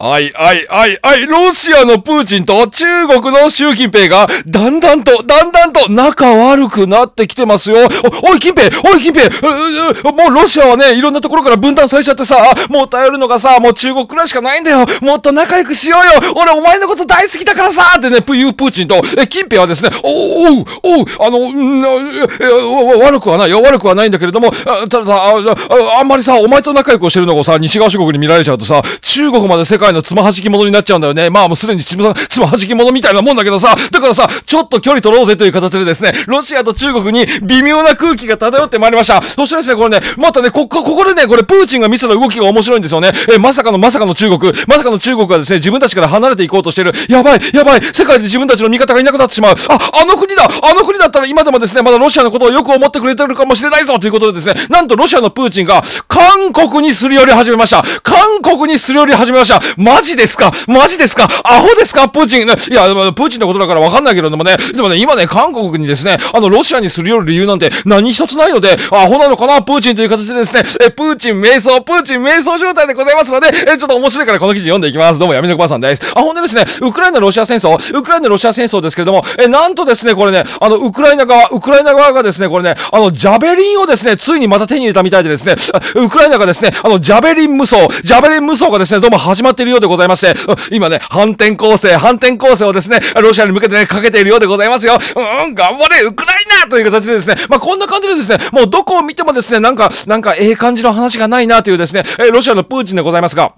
はいはいはいはい、ロシアのプーチンと中国の習近平が、だんだんと、だんだんと仲悪くなってきてますよ。お、おい、近平おい、近平もうロシアはね、いろんなところから分断されちゃってさ、もう頼るのがさ、もう中国くらいしかないんだよ。もっと仲良くしようよ。俺、お前のこと大好きだからさってね、言うプーチンと、え、近平はですね、おう、おう、あの、ん、悪くはないよ。悪くはないんだけれども、たださ、あんまりさ、お前と仲良くしてるのをさ、西側諸国に見られちゃうとさ、中国まで世界界のつまはじき者になっちゃうんだよね。まあもうすでにちむさつまはじき者みたいなもんだけどさ、だからさ、ちょっと距離取ろうぜという形でですね、ロシアと中国に微妙な空気が漂ってまいりました。そしてですね、これね、またね、こ、こここでね、これプーチンが見せた動きが面白いんですよね。え、まさかのまさかの中国、まさかの中国がですね、自分たちから離れていこうとしてる。やばい、やばい、世界で自分たちの味方がいなくなってしまう。あ、あの国だあの国だったら今でもですね、まだロシアのことをよく思ってくれてるかもしれないぞということでですね、なんとロシアのプーチンが韓国にすり寄り始めました。韓国にすり寄り始めました。マジですかマジですかアホですかプーチン。いや、プーチンのことだからわかんないけれどもね。でもね、今ね、韓国にですね、あの、ロシアにするよる理由なんて何一つないので、アホなのかなプーチンという形でですね、え、プーチン瞑想、プーチン瞑想状態でございますので、え、ちょっと面白いからこの記事読んでいきます。どうも、闇のばあさんです。あ、ほんでですね、ウクライナロシア戦争、ウクライナロシア戦争ですけれども、え、なんとですね、これね、あの、ウクライナ側、ウクライナ側がですね、これね、あの、ジャベリンをですね、ついにまた手に入れたみたいでですね、ウクライナがですね、あの、ジャベリン無双、ジャベリン無双がですね、どうも始まっているいるようでございまして、今ね、反転攻勢、反転攻勢をですね、ロシアに向けてね、かけているようでございますよ。うん、頑張れ、ウクライナという形でですね、まあ、こんな感じでですね、もうどこを見てもですね、なんか、なんか、ええ感じの話がないなというですね、ロシアのプーチンでございますが、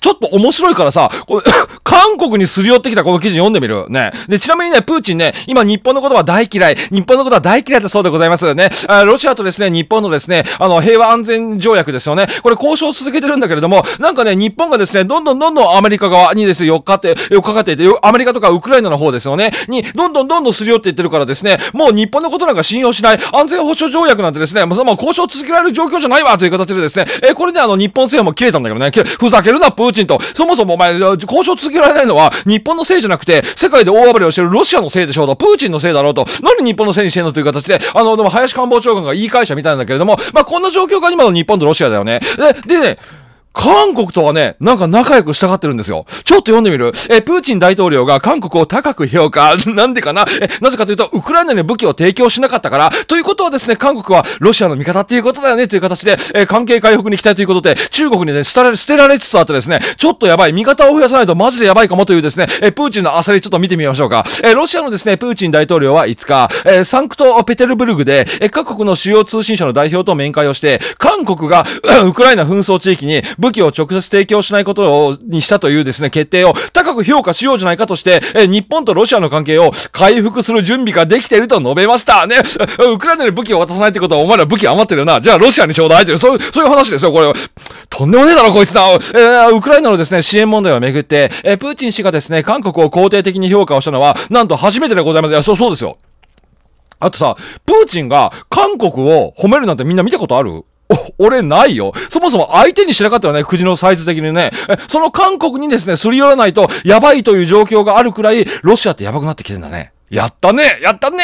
ちょっと面白いからさ、これ 韓国にすり寄ってきたこの記事読んでみる。ね。で、ちなみにね、プーチンね、今日本のことは大嫌い。日本のことは大嫌いだそうでございますよね。あロシアとですね、日本のですね、あの、平和安全条約ですよね。これ交渉を続けてるんだけれども、なんかね、日本がですね、どんどんどんどんアメリカ側にですよ、寄っかって、よっかかっていて、アメリカとかウクライナの方ですよね、に、どんどんどんどんすり寄っていってるからですね、もう日本のことなんか信用しない、安全保障条約なんてですね、もう交渉を続けられる状況じゃないわという形でですね、えこれであの、日本政府も切れたんだけどね、ふざけるなプーチンと、そもそもお前、交渉続けられないのは、日本のせいじゃなくて、世界で大暴れをしてるロシアのせいでしょうと、プーチンのせいだろうと、何日本のせいにしてんのという形で、あの、でも林官房長官が言い返したみたいなんだけれども、まあ、こんな状況が今の日本とロシアだよね。で、でね、韓国とはね、なんか仲良くしたがってるんですよ。ちょっと読んでみる。え、プーチン大統領が韓国を高く評価。なんでかなえ、なぜかというと、ウクライナに武器を提供しなかったから、ということはですね、韓国はロシアの味方っていうことだよねという形で、え、関係回復に行きたいということで、中国にね、捨てられ、捨てられつつあってですね、ちょっとやばい、味方を増やさないとマジでやばいかもというですね、え、プーチンの焦りちょっと見てみましょうか。え、ロシアのですね、プーチン大統領は5日、え、サンクトペテルブルグで、え、各国の主要通信社の代表と面会をして、韓国が、ウクライナ紛争地域に、武器を直接提供しないことをにしたというですね、決定を高く評価しようじゃないかとして、え日本とロシアの関係を回復する準備ができていると述べました。ね、ウクライナに武器を渡さないってことは、お前ら武器余ってるよな。じゃあロシアにちょうだいってそういう、そういう話ですよ、これ。とんでもねえだろ、こいつな。えー、ウクライナのですね、支援問題をめぐって、えー、プーチン氏がですね、韓国を肯定的に評価をしたのは、なんと初めてでございます。いや、そう、そうですよ。あとさ、プーチンが韓国を褒めるなんてみんな見たことある俺ないよ。そもそも相手にしなかったよね、くじのサイズ的にね。その韓国にですね、すり寄らないとやばいという状況があるくらい、ロシアってやばくなってきてんだね。やったねやったね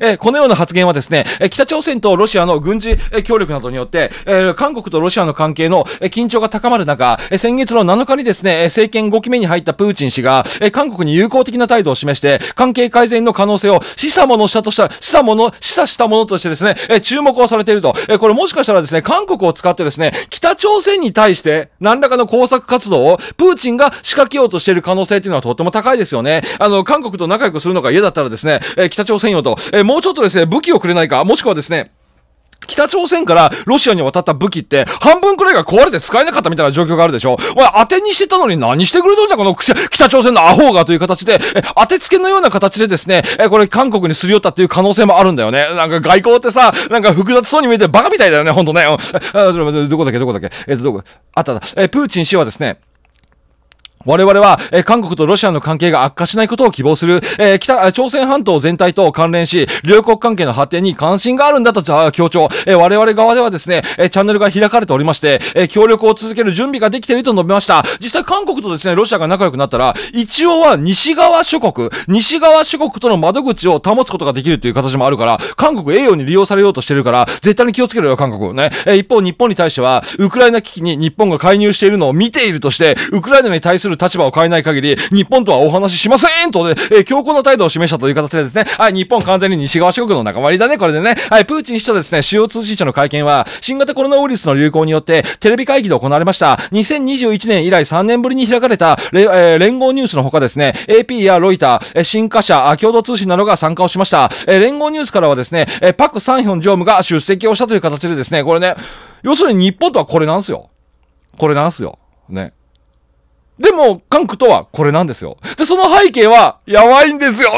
え、え、このような発言はですね、え、北朝鮮とロシアの軍事協力などによって、え、韓国とロシアの関係の緊張が高まる中、え、先月の7日にですね、政権5期目に入ったプーチン氏が、え、韓国に友好的な態度を示して、関係改善の可能性を示唆ものしたとした、示唆もの、示唆したものとしてですね、え、注目をされていると。え、これもしかしたらですね、韓国を使ってですね、北朝鮮に対して何らかの工作活動をプーチンが仕掛けようとしている可能性っていうのはとっても高いですよね。あの、韓国と仲良くするのが嫌だったららですね、え北朝鮮よと、えもうちょっとですね、武器をくれないか、もしくはですね、北朝鮮からロシアに渡った武器って半分くらいが壊れて使えなかったみたいな状況があるでしょお前当てにしてたのに何してくれとんじゃこの北朝鮮のアホがという形で、え当てつけのような形でですね、えこれ韓国にすり寄ったっていう可能性もあるんだよね。なんか外交ってさ、なんか複雑そうに見えてバカみたいだよね、ほんとね。あ、どこだっけどこだっけえっと、どこ、あっただ。え、プーチン氏はですね、我々は、え韓国とロシアの関係が悪化しないことを希望する、えー、北、朝鮮半島全体と関連し、両国関係の発展に関心があるんだと強調、えー、我々側ではですね、えー、チャンネルが開かれておりまして、え協力を続ける準備ができていると述べました。実際韓国とですね、ロシアが仲良くなったら、一応は西側諸国、西側諸国との窓口を保つことができるという形もあるから、韓国栄養に利用されようとしてるから、絶対に気をつけろよ、韓国。ね。え一方、日本に対しては、ウクライナ危機に日本が介入しているのを見ているとして、ウクライナに対するる立場を変えない限り、日本とはお話ししませんとで、えー、強硬な態度を示したという形でですね、はい、日本完全に西側諸国の仲間入りだね、これでね。はい、プーチン氏とですね、主要通信社の会見は、新型コロナウイルスの流行によって、テレビ会議で行われました。2021年以来3年ぶりに開かれた、れ、えー、連合ニュースのほかですね、AP やロイター、新華社、共同通信などが参加をしました。えー、連合ニュースからはですね、えー、パク・サンヒョン常務が出席をしたという形でですね、これね、要するに日本とはこれなんすよ。これなんすよ。ね。でも、ガンクとはこれなんですよ。で、その背景は、やばいんですよ。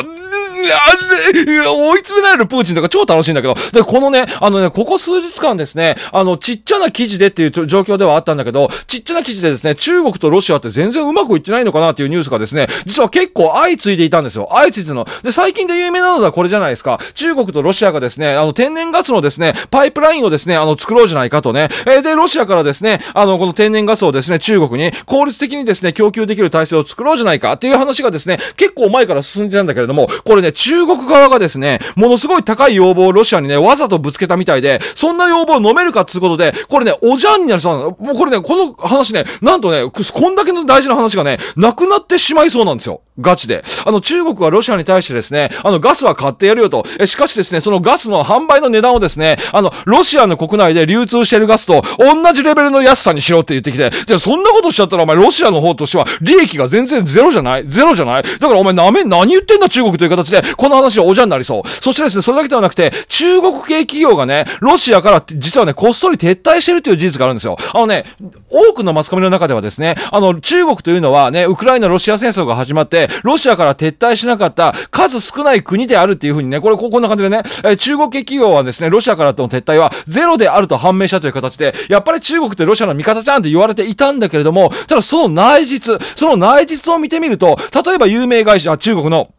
追い詰められるプーチンとか超楽しいんだけど、で、このね、あのね、ここ数日間ですね、あの、ちっちゃな記事でっていう状況ではあったんだけど、ちっちゃな記事でですね、中国とロシアって全然うまくいってないのかなっていうニュースがですね、実は結構相次いでいたんですよ。相次いでの。で、最近で有名なのはこれじゃないですか。中国とロシアがですね、あの、天然ガスのですね、パイプラインをですね、あの、作ろうじゃないかとね。えで、ロシアからですね、あの、この天然ガスをですね、中国に効率的にですね、供給できる体制を作ろうじゃないかっていう話がですね、結構前から進んでたんだけれども、これね、中国側がですね、ものすごい高い要望をロシアにね、わざとぶつけたみたいで、そんな要望を飲めるかっつうことで、これね、おじゃんになりそうなの。もうこれね、この話ね、なんとね、こんだけの大事な話がね、なくなってしまいそうなんですよ。ガチで。あの、中国はロシアに対してですね、あの、ガスは買ってやるよと。え、しかしですね、そのガスの販売の値段をですね、あの、ロシアの国内で流通してるガスと同じレベルの安さにしろって言ってきて、じゃそんなことしちゃったらお前ロシアの方としては利益が全然ゼロじゃないゼロじゃないだからお前なめ、何言ってんだ中国という形で、この話はおじゃになりそう。そしてですね、それだけではなくて、中国系企業がね、ロシアから実はね、こっそり撤退してるという事実があるんですよ。あのね、多くのマスコミの中ではですね、あの、中国というのはね、ウクライナ・ロシア戦争が始まって、ロシアから撤退しなかった数少ない国であるっていうふうにね、これ、ここんな感じでね、え中国系企業はですね、ロシアからの撤退はゼロであると判明したという形で、やっぱり中国ってロシアの味方じゃんって言われていたんだけれども、ただその内実、その内実を見てみると、例えば有名会社、中国の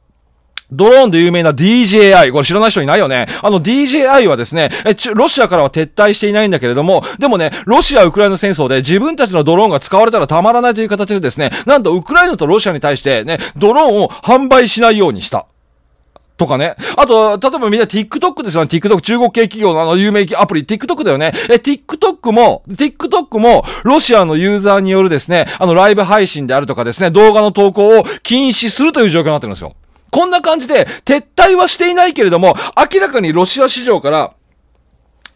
ドローンで有名な DJI。これ知らない人いないよね。あの DJI はですね、え、ロシアからは撤退していないんだけれども、でもね、ロシア・ウクライナ戦争で自分たちのドローンが使われたらたまらないという形でですね、なんとウクライナとロシアに対してね、ドローンを販売しないようにした。とかね。あと、例えばみんな TikTok ですよね。TikTok、中国系企業のあの有名アプリ、TikTok だよね。え、TikTok も、TikTok も、ロシアのユーザーによるですね、あの、ライブ配信であるとかですね、動画の投稿を禁止するという状況になってるんですよ。こんな感じで、撤退はしていないけれども、明らかにロシア市場から、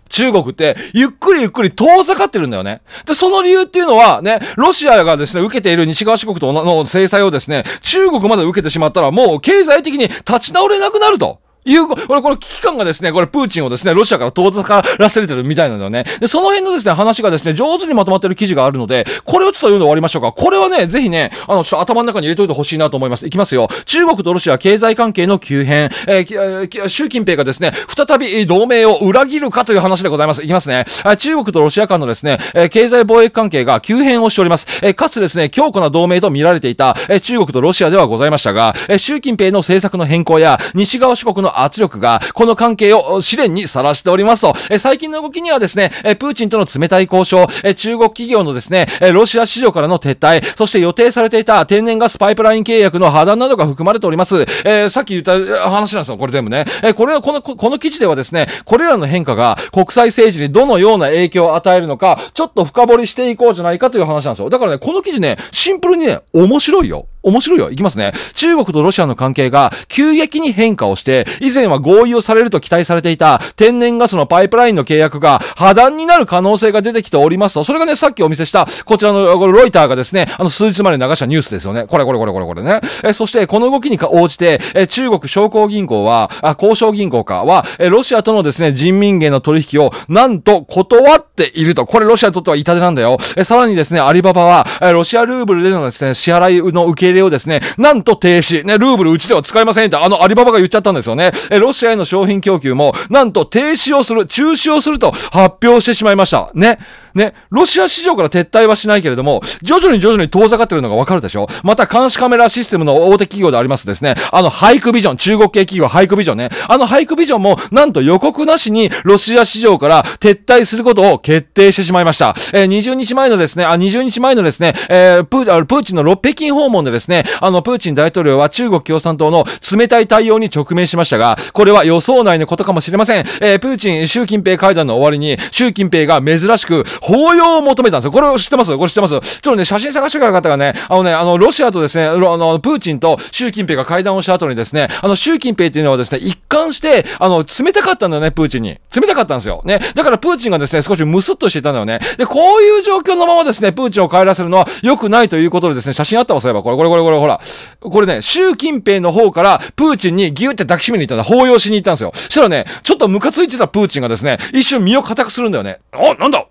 中国って、ゆっくりゆっくり遠ざかってるんだよね。で、その理由っていうのは、ね、ロシアがですね、受けている西側諸国との制裁をですね、中国まで受けてしまったら、もう経済的に立ち直れなくなると。いう、これ、この危機感がですね、これプーチンをですね、ロシアから遠ざからせれてるみたいなのね。で、その辺のですね、話がですね、上手にまとまってる記事があるので、これをちょっと読んで終わりましょうか。これはね、ぜひね、あの、ちょっと頭の中に入れといてほしいなと思います。いきますよ。中国とロシア経済関係の急変。えー、習近平がですね、再び同盟を裏切るかという話でございます。いきますね。中国とロシア間のですね、経済貿易関係が急変をしております。えかつですね、強固な同盟と見られていた、え中国とロシアではございましたが、え習近平の政策の変更や、西側諸国の圧力が、この関係を試練にさらしておりますと、え最近の動きにはですね、えプーチンとの冷たい交渉、え中国企業のですね、えロシア市場からの撤退、そして予定されていた天然ガスパイプライン契約の破断などが含まれております。えー、さっき言った話なんですよ、これ全部ね。えこれはこの、この記事ではですね、これらの変化が国際政治にどのような影響を与えるのか、ちょっと深掘りしていこうじゃないかという話なんですよ。だからね、この記事ね、シンプルにね、面白いよ。面白いよ。いきますね。中国とロシアの関係が急激に変化をして、以前は合意をされると期待されていた天然ガスのパイプラインの契約が破談になる可能性が出てきておりますと、それがね、さっきお見せした、こちらのロイターがですね、あの数日まで流したニュースですよね。これこれこれこれこれね。えそして、この動きに応じて、え中国商工銀行は、あ、交渉銀行かは、えロシアとのですね、人民元の取引をなんと断っていると。これロシアにとっては痛手なんだよ。えさらにですね、アリババは、えロシアルーブルでのですね、支払いの受け入れをですね、なんと停止。ね、ルーブルうちでは使えませんってあのアリババが言っちゃったんですよね。え、ロシアへの商品供給も、なんと停止をする、中止をすると発表してしまいました。ね。ね、ロシア市場から撤退はしないけれども、徐々に徐々に遠ざかってるのがわかるでしょまた監視カメラシステムの大手企業でありますですね、あの、ハイクビジョン、中国系企業ハイクビジョンね、あのハイクビジョンも、なんと予告なしに、ロシア市場から撤退することを決定してしまいました。えー、20日前のですね、あ、20日前のですね、えー、プープーチンの北京訪問でですね、あの、プーチン大統領は中国共産党の冷たい対応に直面しましたが、これは予想内のことかもしれません。えー、プーチン、習近平会談の終わりに、習近平が珍しく、法要を求めたんですよ。これを知ってますこれ知ってますちょっとね、写真探してくれた方がね、あのね、あの、ロシアとですね、あの、プーチンと習近平が会談をした後にですね、あの、習近平っていうのはですね、一貫して、あの、冷たかったんだよね、プーチンに。冷たかったんですよ。ね。だからプーチンがですね、少しムスッとしていたんだよね。で、こういう状況のままですね、プーチンを帰らせるのは良くないということでですね、写真あったわ、そういえば。これ、これ、これ、これ、ほら。これね、習近平の方からプーチンにギューって抱きしめに行ったんだ。抱擁しに行ったんですよ。したらね、ちょっとムカついてたプーチンがですね、一瞬身を固くするんだよね。あ、なんだ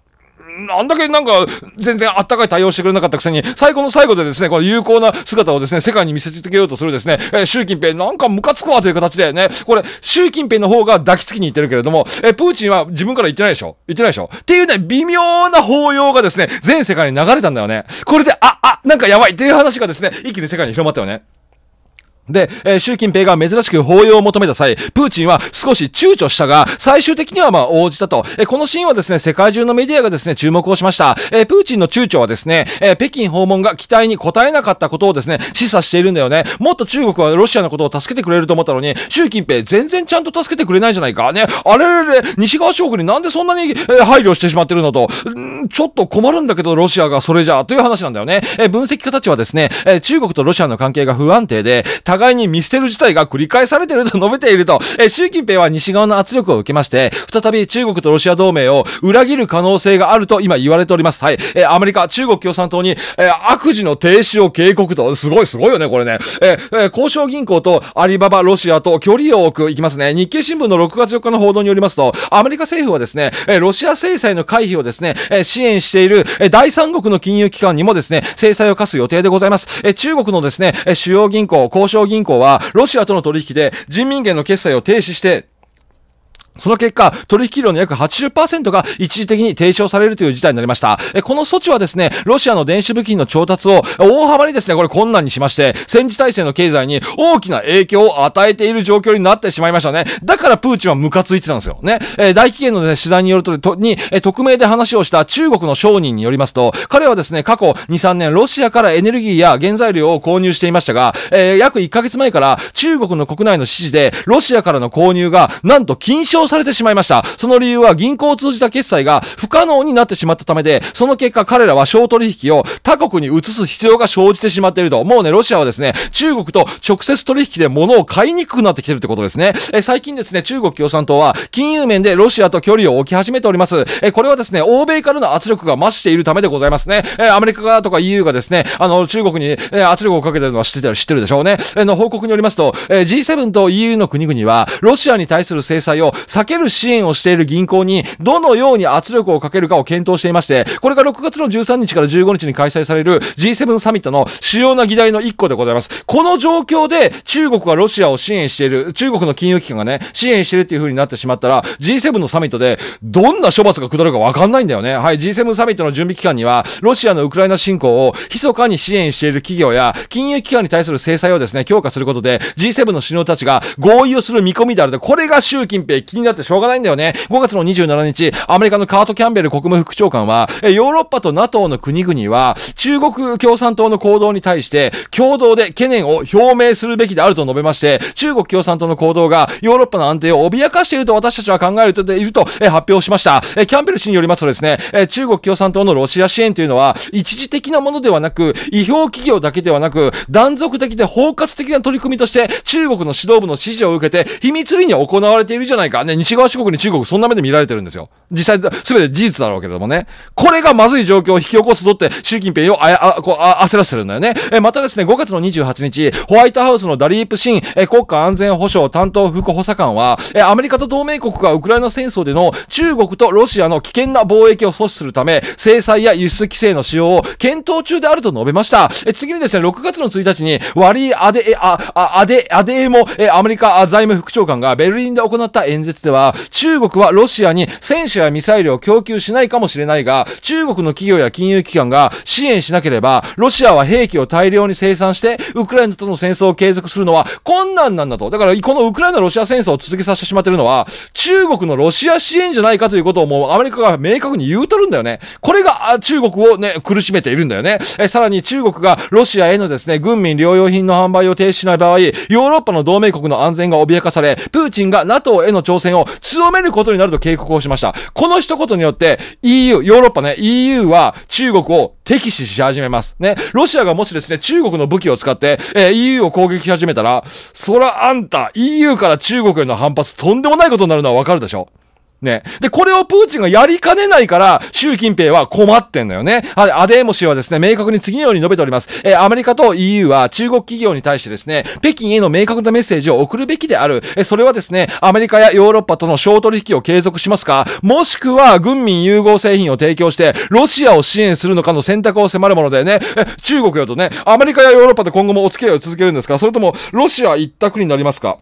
あんだけなんか、全然あったかい対応してくれなかったくせに、最後の最後でですね、この有効な姿をですね、世界に見せつけようとするですね、え習近平、なんかムカつくわという形でね、これ、習近平の方が抱きつきに行ってるけれども、えプーチンは自分から言ってないでしょ言ってないでしょっていうね、微妙な抱擁がですね、全世界に流れたんだよね。これで、あ、あ、なんかやばいっていう話がですね、一気に世界に広まったよね。で、えー、習近平が珍しく抱擁を求めた際、プーチンは少し躊躇したが、最終的にはまあ応じたと。えー、このシーンはですね、世界中のメディアがですね、注目をしました。えー、プーチンの躊躇はですね、え北京訪問が期待に応えなかったことをですね、示唆しているんだよね。もっと中国はロシアのことを助けてくれると思ったのに、習近平全然ちゃんと助けてくれないじゃないか。ね、あれれれ、西側諸国になんでそんなに、え配慮してしまってるのと、んちょっと困るんだけど、ロシアがそれじゃ、という話なんだよね。え分析家たちはですね、え中国とロシアの関係が不安定で、互互いに見捨てる事態が繰り返されていると述べていると、えー、習近平は西側の圧力を受けまして、再び中国とロシア同盟を裏切る可能性があると今言われております。はい。えー、アメリカ、中国共産党に、えー、悪事の停止を警告と、すごいすごいよね、これね。えー、交渉銀行とアリババ、ロシアと距離を置く、いきますね。日経新聞の6月4日の報道によりますと、アメリカ政府はですね、えロシア制裁の回避をですね、え支援している、え第三国の金融機関にもですね、制裁を課す予定でございます。え中国のですね、え主要銀行、交渉商銀行は、ロシアとの取引で人民元の決済を停止して、その結果、取引量の約80%が一時的に停止をされるという事態になりました。えこの措置はですね、ロシアの電子部品の調達を大幅にですね、これ困難にしまして、戦時体制の経済に大きな影響を与えている状況になってしまいましたね。だからプーチンはムカついてたんですよ。ね。えー、大企業の、ね、取材によると、とに、え匿名で話をした中国の商人によりますと、彼はですね、過去2、3年ロシアからエネルギーや原材料を購入していましたが、えー、約1ヶ月前から中国の国内の指示で、ロシアからの購入がなんと禁止消されてしまいました。その理由は銀行を通じた決済が不可能になってしまったためで、その結果彼らは商取引を他国に移す必要が生じてしまっていると。もうね、ロシアはですね、中国と直接取引で物を買いにくくなってきてるってことですね。え最近ですね、中国共産党は金融面でロシアと距離を置き始めております。えこれはですね、欧米からの圧力が増しているためでございますね。えアメリカ側とか EU がですね、あの、中国に、え圧力をかけてるのは知ってた知ってるでしょうね。えの報告によりますと、え G7 と EU の国々は、ロシアに対する制裁を避ける支援をしている銀行にどのように圧力をかけるかを検討していまして、これが6月の13日から15日に開催される G7 サミットの主要な議題の1個でございます。この状況で中国がロシアを支援している、中国の金融機関がね、支援してるっていう風になってしまったら、G7 のサミットでどんな処罰が下るかわかんないんだよね。はい、G7 サミットの準備期間には、ロシアのウクライナ侵攻を密かに支援している企業や、金融機関に対する制裁をですね、強化することで、G7 の首脳たちが合意をする見込みであると、これが習近平、になってしょうがないんだよね。5月の27日、アメリカのカート・キャンベル国務副長官は、ヨーロッパと NATO の国々は、中国共産党の行動に対して、共同で懸念を表明するべきであると述べまして、中国共産党の行動がヨーロッパの安定を脅かしていると私たちは考えると、いると発表しました。キャンベル氏によりますとですね、中国共産党のロシア支援というのは、一時的なものではなく、違法企業だけではなく、断続的で包括的な取り組みとして、中国の指導部の指示を受けて、秘密裏に行われているじゃないか。ね、西側諸国に中国そんな目で見られてるんですよ。実際、すべて事実だろうけれどもね。これがまずい状況を引き起こすぞって、習近平をあやあこうあ焦らせてるんだよね。え、またですね、5月の28日、ホワイトハウスのダリープシン、え、国家安全保障担当副補佐官は、え、アメリカと同盟国がウクライナ戦争での中国とロシアの危険な貿易を阻止するため、制裁や輸出規制の使用を検討中であると述べました。え、次にですね、6月の1日に、ワリー・アデ、あ、あ、アデ、アデエモ、え、アメリカ財務副長官がベルリンで行った演説つは、中国はロシアに戦車やミサイルを供給しないかもしれないが、中国の企業や金融機関が支援しなければ、ロシアは兵器を大量に生産して、ウクライナとの戦争を継続するのは困難なんだと。だから、このウクライナ・ロシア戦争を続けさせてしまってるのは、中国のロシア支援じゃないかということをもうアメリカが明確に言うとるんだよね。これが中国をね、苦しめているんだよね。えさらに中国がロシアへのですね、軍民療養品の販売を停止しない場合、ヨーロッパの同盟国の安全が脅かされ、プーチンが NATO への挑戦を強めることになると警告をしました。この一言によって EU、ヨーロッパね、EU は中国を敵視し始めます。ね、ロシアがもしですね、中国の武器を使って、えー、EU を攻撃し始めたら、そらあんた、EU から中国への反発とんでもないことになるのはわかるでしょね。で、これをプーチンがやりかねないから、習近平は困ってんだよね。アデーモ氏はですね、明確に次のように述べております。えー、アメリカと EU は中国企業に対してですね、北京への明確なメッセージを送るべきである。えー、それはですね、アメリカやヨーロッパとの商取引を継続しますか、もしくは軍民融合製品を提供して、ロシアを支援するのかの選択を迫るものでね、え中国よとね、アメリカやヨーロッパで今後もお付き合いを続けるんですかそれとも、ロシア一択になりますか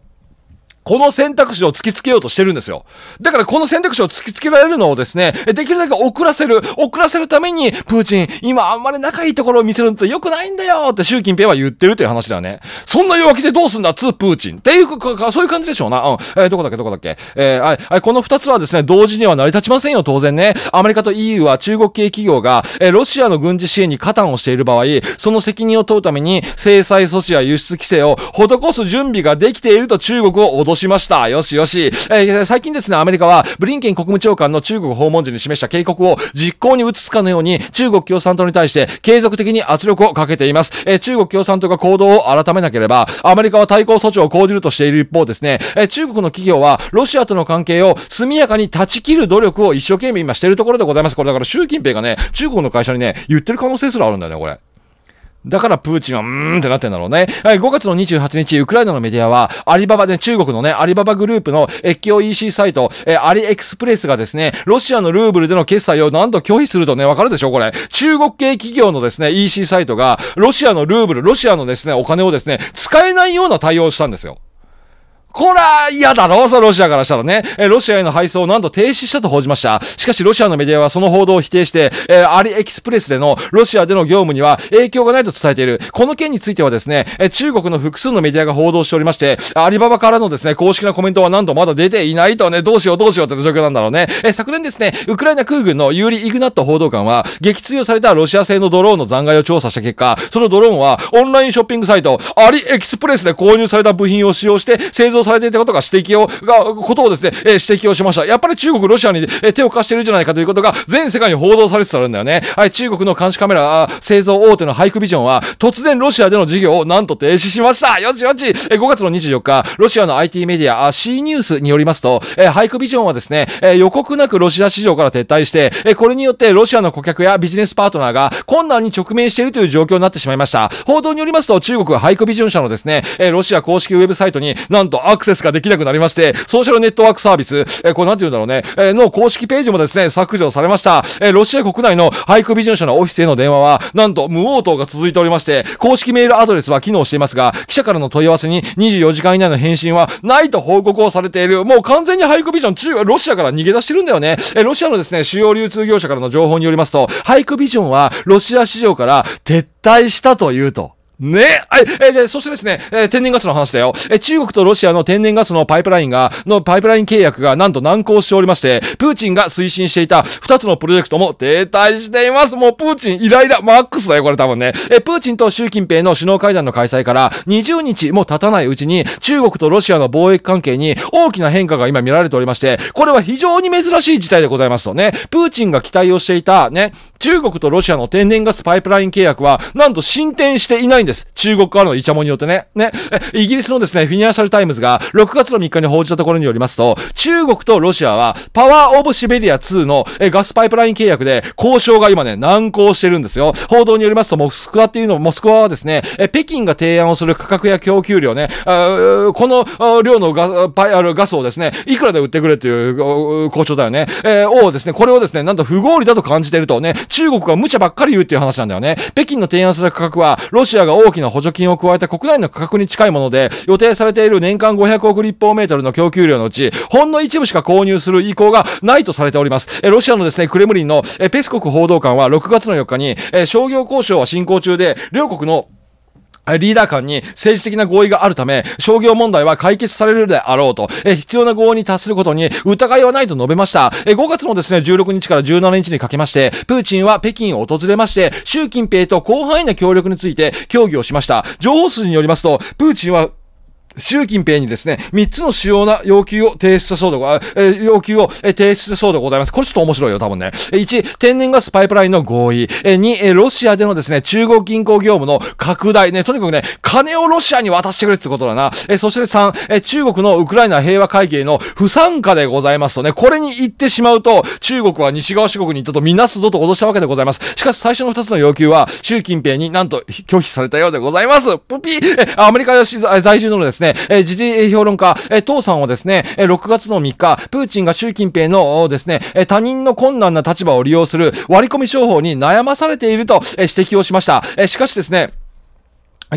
この選択肢を突きつけようとしてるんですよ。だからこの選択肢を突きつけられるのをですね、できるだけ遅らせる、遅らせるために、プーチン、今あんまり仲いいところを見せるのって良くないんだよって習近平は言ってるという話だよね。そんな弱気でどうすんだ、つープーチン。っていうか、そういう感じでしょうな。うん。えー、どこだっけ、どこだっけ。えー、い、この二つはですね、同時には成り立ちませんよ、当然ね。アメリカと EU は中国系企業が、えー、ロシアの軍事支援に加担をしている場合、その責任を問うために、制裁措置や輸出規制を施す準備ができていると中国を脅ししました。よしよし。えー、最近ですね、アメリカは、ブリンケン国務長官の中国訪問時に示した警告を実行に移すかのように、中国共産党に対して継続的に圧力をかけています。えー、中国共産党が行動を改めなければ、アメリカは対抗措置を講じるとしている一方ですね、えー、中国の企業は、ロシアとの関係を速やかに断ち切る努力を一生懸命今してるところでございます。これだから習近平がね、中国の会社にね、言ってる可能性すらあるんだよね、これ。だからプーチンはうーんってなってんだろうね。はい、5月の28日、ウクライナのメディアは、アリババで、ね、中国のね、アリババグループの越境 EC サイト、えー、アリエクスプレスがですね、ロシアのルーブルでの決済を何度拒否するとね、わかるでしょこれ。中国系企業のですね、EC サイトが、ロシアのルーブル、ロシアのですね、お金をですね、使えないような対応をしたんですよ。こら、嫌だろそロシアからしたらね。えロシアへの配送をなんと停止したと報じました。しかし、ロシアのメディアはその報道を否定して、えアリエキスプレスでのロシアでの業務には影響がないと伝えている。この件についてはですね、え中国の複数のメディアが報道しておりまして、アリババからのですね、公式なコメントは何度まだ出ていないとね、どうしようどうしようという状況なんだろうね。え昨年ですね、ウクライナ空軍のユーリ・イグナット報道官は、撃墜されたロシア製のドローンの残骸を調査した結果、そのドローンはオンラインショッピングサイト、アリエキスプレスで購入された部品を使用して製造されされていたことが指摘を、が、ことをですね、えー、指摘をしました。やっぱり中国、ロシアに、えー、手を貸しているじゃないかということが全世界に報道されてたんだよね。はい、中国の監視カメラ製造大手のハイクビジョンは、突然ロシアでの事業をなんと停止しました。よしよし、えー、5月の24日、ロシアの IT メディア C ニュースによりますと、えー、ハイクビジョンはですね、えー、予告なくロシア市場から撤退して、えー、これによってロシアの顧客やビジネスパートナーが困難に直面しているという状況になってしまいました。報道によりますと、中国ハイクビジョン社のですね、えー、ロシア公式ウェブサイトになんとアクセスができなくなりまして、ソーシャルネットワークサービス、えこれなんて言うんだろうね、えの公式ページもですね、削除されました。えロシア国内の俳句ビジョン社のオフィスへの電話は、なんと無応答が続いておりまして、公式メールアドレスは機能していますが、記者からの問い合わせに24時間以内の返信はないと報告をされている。もう完全に俳句ビジョン、中、ロシアから逃げ出してるんだよね。え、ロシアのですね、主要流通業者からの情報によりますと、俳句ビジョンはロシア市場から撤退したというと。ねはえ、え、で、そしてですね、え天然ガスの話だよ。え、中国とロシアの天然ガスのパイプラインが、のパイプライン契約がなんと難航しておりまして、プーチンが推進していた二つのプロジェクトも停滞しています。もうプーチンイライラマックスだよ、これ多分ね。え、プーチンと習近平の首脳会談の開催から20日も経たないうちに、中国とロシアの貿易関係に大きな変化が今見られておりまして、これは非常に珍しい事態でございますとね、プーチンが期待をしていたね、中国とロシアの天然ガスパイプライン契約は、なんと進展していないんです。中国側のイチャモンによってね。ね。イギリスのですね、フィニアシャルタイムズが6月の3日に報じたところによりますと、中国とロシアはパワーオブシベリア2のガスパイプライン契約で交渉が今ね、難航してるんですよ。報道によりますと、モスクワっていうのも、モスクワはですね、北京が提案をする価格や供給量ね、この量のガパイあガスをですね、いくらで売ってくれっていう交渉だよね。えー、をですね、これをですね、なんと不合理だと感じてるとね、中国が無茶ばっかり言うっていう話なんだよね。北京の提案する価格は、ロシアが大きな補助金を加えた国内の価格に近いもので、予定されている年間500億立方メートルの供給量のうち、ほんの一部しか購入する意向がないとされております。えロシアのですね、クレムリンのえペスコク報道官は6月の4日に、え商業交渉は進行中で、両国のリーダー間に政治的な合意があるため、商業問題は解決されるであろうと、え必要な合意に達することに疑いはないと述べました。え5月のですね、16日から17日にかけまして、プーチンは北京を訪れまして、習近平と広範囲な協力について協議をしました。情報筋によりますと、プーチンは習近平にですね、3つの主要な要求を提出したそうでご、えー、要求を提出したそうでございます。これちょっと面白いよ、多分ね。1、天然ガスパイプラインの合意。2、ロシアでのですね、中国銀行業務の拡大。ね、とにかくね、金をロシアに渡してくれってことだな。そして3、中国のウクライナ平和会議への不参加でございますとね、これに行ってしまうと、中国は西側諸国に行ったとみなすぞと脅したわけでございます。しかし最初の2つの要求は、習近平になんと拒否されたようでございます。ポピー、アメリカ在住のですね、ね、えー、時事評論家、えー、父さんはですね、えー、6月の3日、プーチンが習近平のですね、えー、他人の困難な立場を利用する割り込み商法に悩まされていると、えー、指摘をしました。えー、しかしですね、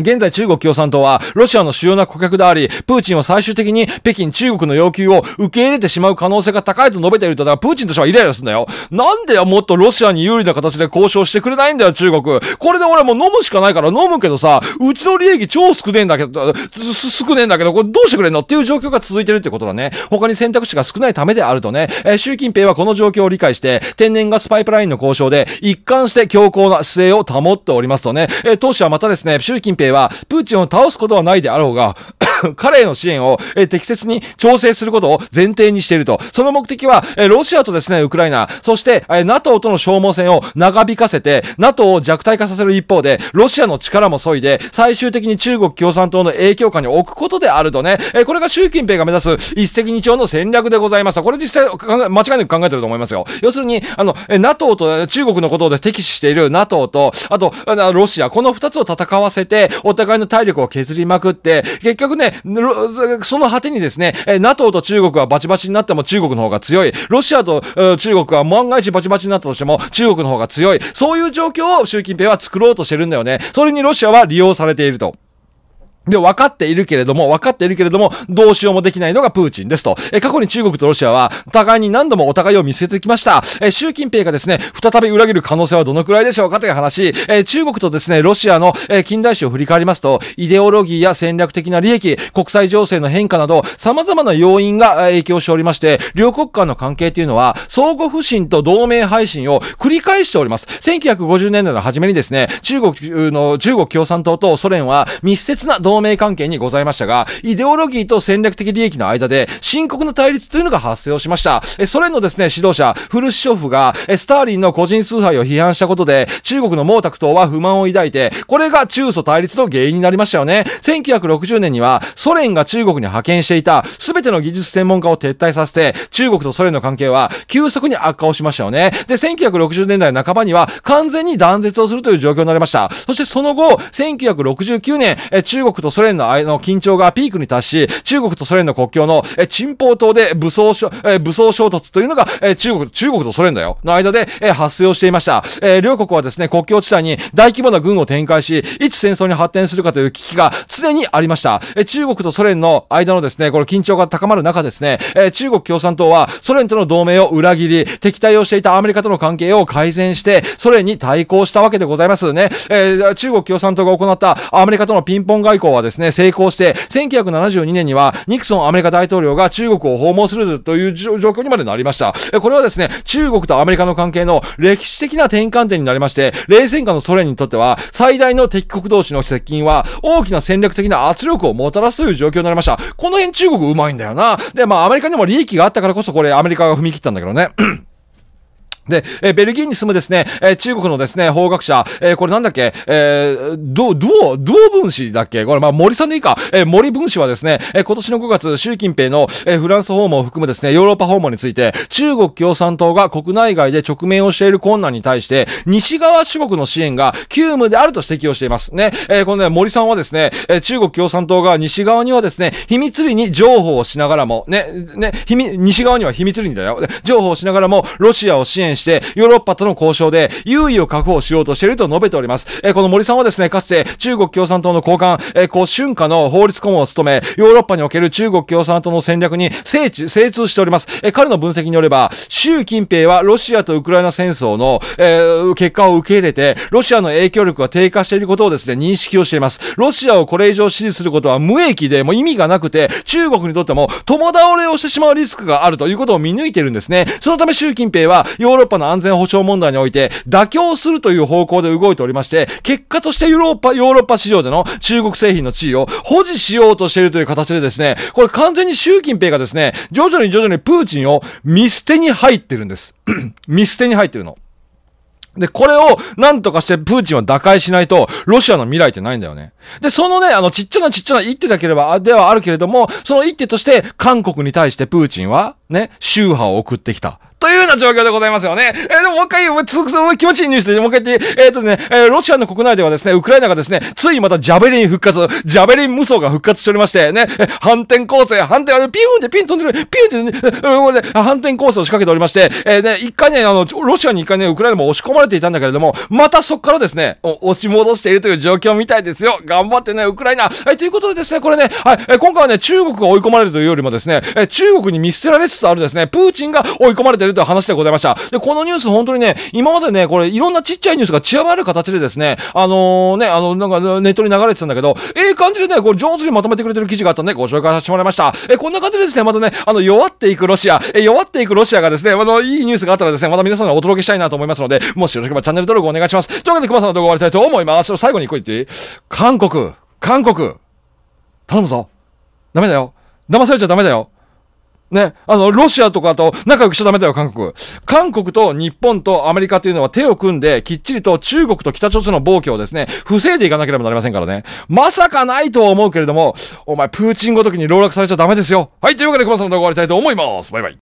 現在中国共産党はロシアの主要な顧客であり、プーチンは最終的に北京中国の要求を受け入れてしまう可能性が高いと述べていると、だからプーチンとしてはイライラするんだよ。なんでもっとロシアに有利な形で交渉してくれないんだよ、中国。これで俺もう飲むしかないから飲むけどさ、うちの利益超少ねえんだけど、少ねえんだけど、これどうしてくれんのっていう状況が続いてるってことだね。他に選択肢が少ないためであるとね、えー、習近平はこの状況を理解して、天然ガスパイプラインの交渉で一貫して強硬な姿勢を保っておりますとね、えー、当初はまたですね、習近平兵は、プーチンを倒すことはないであろうが、彼への支援を、え適切に調整することを前提にしていると。その目的は、えロシアとですね、ウクライナ、そして、え NATO との消耗戦を長引かせて、NATO を弱体化させる一方で、ロシアの力も削いで、最終的に中国共産党の影響下に置くことであるとね、えこれが習近平が目指す一石二鳥の戦略でございました。これ実際、間違いなく考えてると思いますよ。要するに、あの、え NATO と中国のことで敵視している NATO と、あと、あロシア、この二つを戦わせて、お互いの体力を削りまくって、結局ね、その果てにですね、NATO と中国はバチバチになっても中国の方が強い。ロシアと中国は万が一バチバチになったとしても中国の方が強い。そういう状況を習近平は作ろうとしてるんだよね。それにロシアは利用されていると。で、分かっているけれども、分かっているけれども、どうしようもできないのがプーチンですと。え、過去に中国とロシアは、互いに何度もお互いを見据えてきました。え、習近平がですね、再び裏切る可能性はどのくらいでしょうかという話。え、中国とですね、ロシアの、え、近代史を振り返りますと、イデオロギーや戦略的な利益、国際情勢の変化など、様々な要因が影響しておりまして、両国間の関係というのは、相互不信と同盟配信を繰り返しております。1950年代の初めにですね、中国の、中国共産党とソ連は密接な同同盟関係にございましたが、イデオロギーと戦略的利益の間で深刻な対立というのが発生をしました。えソ連のですね、指導者、フルシチョフが、えスターリンの個人崇拝を批判したことで、中国の毛沢東は不満を抱いて、これが中ソ対立の原因になりましたよね。1960年には、ソ連が中国に派遣していた全ての技術専門家を撤退させて、中国とソ連の関係は急速に悪化をしましたよね。で、1960年代半ばには完全に断絶をするという状況になりました。そしてその後、1969年、え中国とソ連の間の緊張がピークに達し、中国とソ連の国境の、え、陳宝島で武装、え、武装衝突というのが、え、中国、中国とソ連だよ。の間で、え、発生をしていました。え両国はですね、国境地帯に大規模な軍を展開し、いつ戦争に発展するかという危機が常にありました。え、中国とソ連の間のですね、この緊張が高まる中ですね、え、中国共産党はソ連との同盟を裏切り、敵対をしていたアメリカとの関係を改善して、ソ連に対抗したわけでございますね。えー、中国共産党が行ったアメリカとのピンポン外交、はですね、成功して、1972年にはニクソンアメリカ大統領が中国を訪問するという状況にまでなりました。これはですね、中国とアメリカの関係の歴史的な転換点になりまして、冷戦下のソ連にとっては、最大の敵国同士の接近は、大きな戦略的な圧力をもたらすという状況になりました。この辺中国うまいんだよな。で、まあアメリカにも利益があったからこそこれアメリカが踏み切ったんだけどね。で、えベルギーに住むですね、え中国のですね、法学者、えこれなんだっけ、えー、ど、どう、どう分子だっけこれ、まあ、森さんでいいか、え森分子はですね、え今年の5月、習近平の、えフランス訪問を含むですね、ヨーロッパ訪問について、中国共産党が国内外で直面をしている困難に対して、西側諸国の支援が急務であると指摘をしています。ね、えこのね、森さんはですね、え中国共産党が西側にはですね、秘密裏に譲歩をしながらも、ね、ね、西側には秘密裏にだよ、情報をしながらも、ロシアを支援しして、ヨーロッパとの交渉で優位を確保しようとしていると述べております。えこの森さんはですね、かつて中国共産党の高官、えこう、春夏の法律顧問を務め、ヨーロッパにおける中国共産党の戦略に精知、精通しております。え彼の分析によれば、習近平はロシアとウクライナ戦争の、えー、結果を受け入れて、ロシアの影響力が低下していることをですね、認識をしています。ロシアをこれ以上支持することは無益で、もう意味がなくて、中国にとっても共倒れをしてしまうリスクがあるということを見抜いているんですね。そのため習近平は、ヨーローロッパの安全保障問題において妥協するという方向で動いておりまして、結果としてヨーロッパ、ヨーロッパ市場での中国製品の地位を保持しようとしているという形でですね、これ完全に習近平がですね、徐々に徐々にプーチンを見捨てに入ってるんです。見捨てに入ってるの。で、これを何とかしてプーチンは打開しないと、ロシアの未来ってないんだよね。で、そのね、あの、ちっちゃなちっちゃな一手だければ、ではあるけれども、その一手として、韓国に対してプーチンは、ね、宗派を送ってきた。というような状況でございますよね。えー、でももう一回、続気持ちいいニュースで、もう一回言って、えっ、ー、とね、えー、ロシアの国内ではですね、ウクライナがですね、ついまたジャベリン復活、ジャベリン無双が復活しておりまして、ね、反転攻勢、反転、あの、ピューンってピン飛んでる、ピューンって、ね、これね、反転攻勢を仕掛けておりまして、えー、ね、一回ね、あの、ロシアに一回ね、ウクライナも押し込まれていたんだけれども、またそこからですね、押し戻しているという状況みたいですよ。頑張ってね、ウクライナ。はい、ということでですね、これね、はい、え今回はね、中国が追い込まれるというよりもですね、え中国に見捨てられつつあるですね、プーチンが追い込まれているるという話でございました。で、このニュース本当にね、今までね、これいろんなちっちゃいニュースが散らばる形でですね、あのー、ね、あの、なんかネットに流れてたんだけど、ええー、感じでね、これ上手にまとめてくれてる記事があったんで、ご紹介させてもらいました。えこんな感じでですね、またね、あの、弱っていくロシア、え弱っていくロシアがですね、またいいニュースがあったらですね、また皆さんにお届けしたいなと思いますので、もしよろしければチャンネル登録お願いします。というわけで、熊さんの動画終わりたいと思います。最後にこい言って、韓国、韓国、頼むぞ。ダメだよ。騙されちゃダメだよ。ね、あの、ロシアとかと仲良くしちゃダメだよ、韓国。韓国と日本とアメリカというのは手を組んで、きっちりと中国と北朝鮮の暴挙をですね、防いでいかなければなりませんからね。まさかないとは思うけれども、お前、プーチンごときに籠絡されちゃダメですよ。はい、というわけで、熊さんの動画終わりたいと思います。バイバイ。